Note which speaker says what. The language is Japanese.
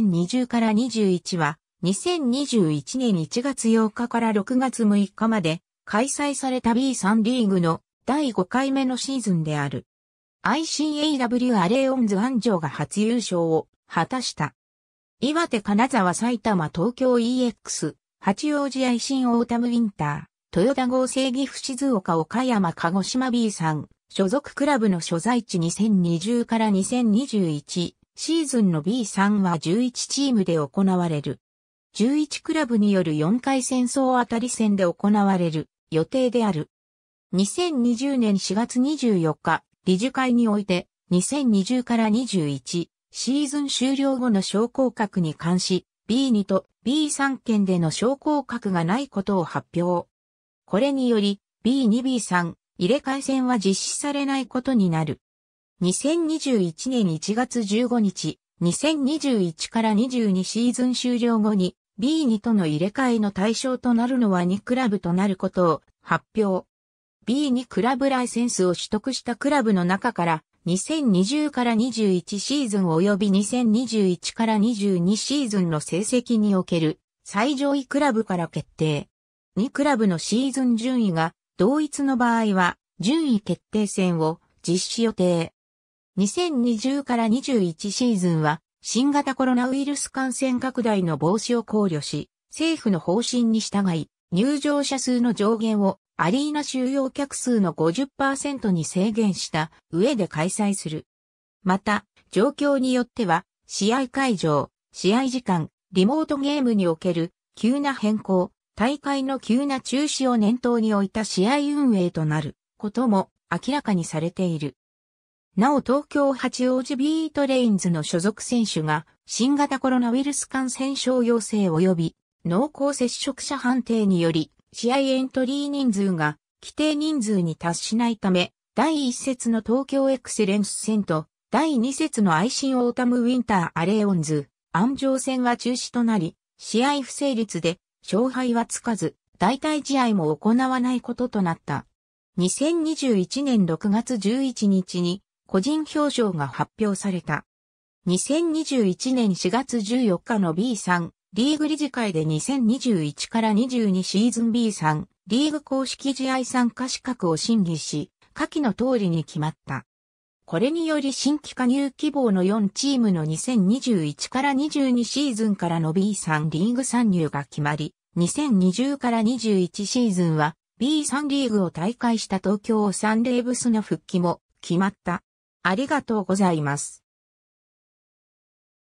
Speaker 1: 2020から21は、2021年1月8日から6月6日まで開催された B3 リーグの第5回目のシーズンである。ICAW アレーオンズ安城が初優勝を果たした。岩手金沢埼玉東京 EX、八王子愛新オータムウィンター、豊田合成岐阜静岡岡山鹿児島 B さん、所属クラブの所在地2020から2021、シーズンの B3 は11チームで行われる。11クラブによる4回戦争あたり戦で行われる予定である。2020年4月24日、理事会において、2020から21シーズン終了後の昇降格に関し、B2 と B3 県での昇降格がないことを発表。これにより、B2B3 入れ替え戦は実施されないことになる。2021年1月15日、2021から22シーズン終了後に B2 との入れ替えの対象となるのは2クラブとなることを発表。B2 クラブライセンスを取得したクラブの中から2020から21シーズン及び2021から22シーズンの成績における最上位クラブから決定。2クラブのシーズン順位が同一の場合は順位決定戦を実施予定。2020から21シーズンは新型コロナウイルス感染拡大の防止を考慮し、政府の方針に従い、入場者数の上限をアリーナ収容客数の50%に制限した上で開催する。また、状況によっては、試合会場、試合時間、リモートゲームにおける急な変更、大会の急な中止を念頭に置いた試合運営となることも明らかにされている。なお東京八王子ビートレインズの所属選手が新型コロナウイルス感染症陽性及び濃厚接触者判定により試合エントリー人数が規定人数に達しないため第1節の東京エクセレンス戦と第2節のアイシンオータムウィンターアレオンズ安城戦は中止となり試合不成立で勝敗はつかず代替試合も行わないこととなった。2021年6月11日に個人表彰が発表された。2021年4月14日の B3 リーグ理事会で2021から22シーズン B3 リーグ公式試合参加資格を審議し、下記の通りに決まった。これにより新規加入希望の4チームの2021から22シーズンからの B3 リーグ参入が決まり、2020から21シーズンは B3 リーグを大会した東京サンレーブスの復帰も決まった。ありがとうございます。